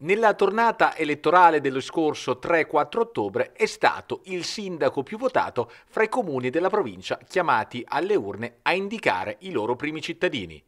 Nella tornata elettorale dello scorso 3-4 ottobre è stato il sindaco più votato fra i comuni della provincia chiamati alle urne a indicare i loro primi cittadini.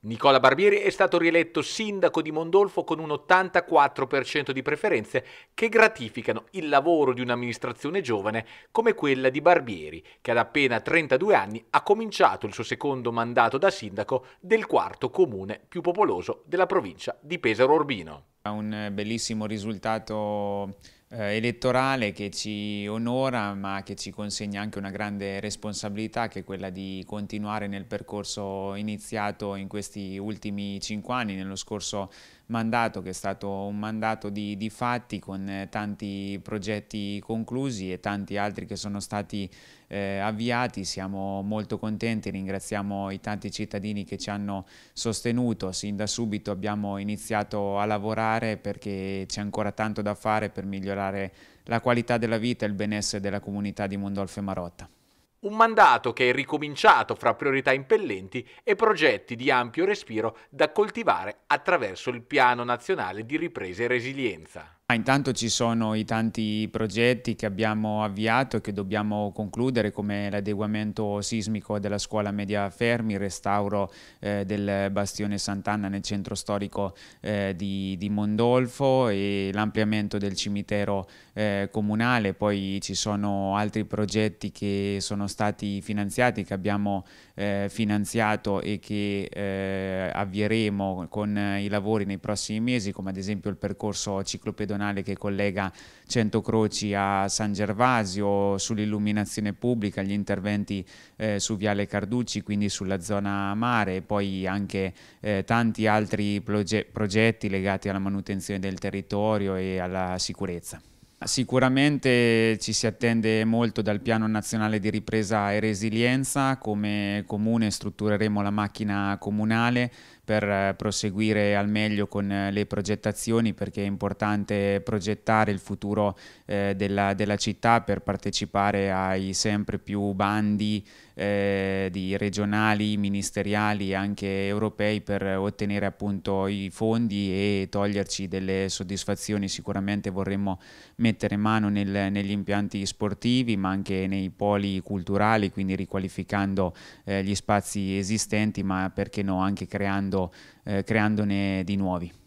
Nicola Barbieri è stato rieletto sindaco di Mondolfo con un 84% di preferenze che gratificano il lavoro di un'amministrazione giovane come quella di Barbieri, che ad appena 32 anni ha cominciato il suo secondo mandato da sindaco del quarto comune più popoloso della provincia di Pesaro Orbino un bellissimo risultato eh, elettorale che ci onora ma che ci consegna anche una grande responsabilità che è quella di continuare nel percorso iniziato in questi ultimi cinque anni, nello scorso mandato che è stato un mandato di, di fatti con eh, tanti progetti conclusi e tanti altri che sono stati eh, avviati, siamo molto contenti, ringraziamo i tanti cittadini che ci hanno sostenuto, sin da subito abbiamo iniziato a lavorare perché c'è ancora tanto da fare per migliorare migliorare la qualità della vita e il benessere della comunità di Mondolfo e Marotta. Un mandato che è ricominciato fra priorità impellenti e progetti di ampio respiro da coltivare attraverso il Piano Nazionale di Ripresa e Resilienza. Ah, intanto ci sono i tanti progetti che abbiamo avviato e che dobbiamo concludere come l'adeguamento sismico della scuola media Fermi, il restauro eh, del bastione Sant'Anna nel centro storico eh, di, di, Mondolfo e l'ampliamento del cimitero eh, comunale, poi ci sono altri progetti che sono stati finanziati, che abbiamo eh, finanziato e che eh, avvieremo con i lavori nei prossimi mesi come ad esempio il percorso ciclopedonale nazionale che collega Cento Croci a San Gervasio, sull'illuminazione pubblica, gli interventi eh, su Viale Carducci, quindi sulla zona mare, e poi anche eh, tanti altri progetti legati alla manutenzione del territorio e alla sicurezza. Sicuramente ci si attende molto dal Piano Nazionale di Ripresa e Resilienza, come Comune struttureremo la macchina comunale per eh, proseguire al meglio con eh, le progettazioni perché è importante progettare il futuro eh, della, della città per partecipare ai sempre più bandi eh, di regionali, ministeriali e anche europei per ottenere appunto i fondi e toglierci delle soddisfazioni. Sicuramente vorremmo mettere mano nel, negli impianti sportivi ma anche nei poli culturali, quindi riqualificando eh, gli spazi esistenti ma perché no anche creando, eh, creandone di nuovi.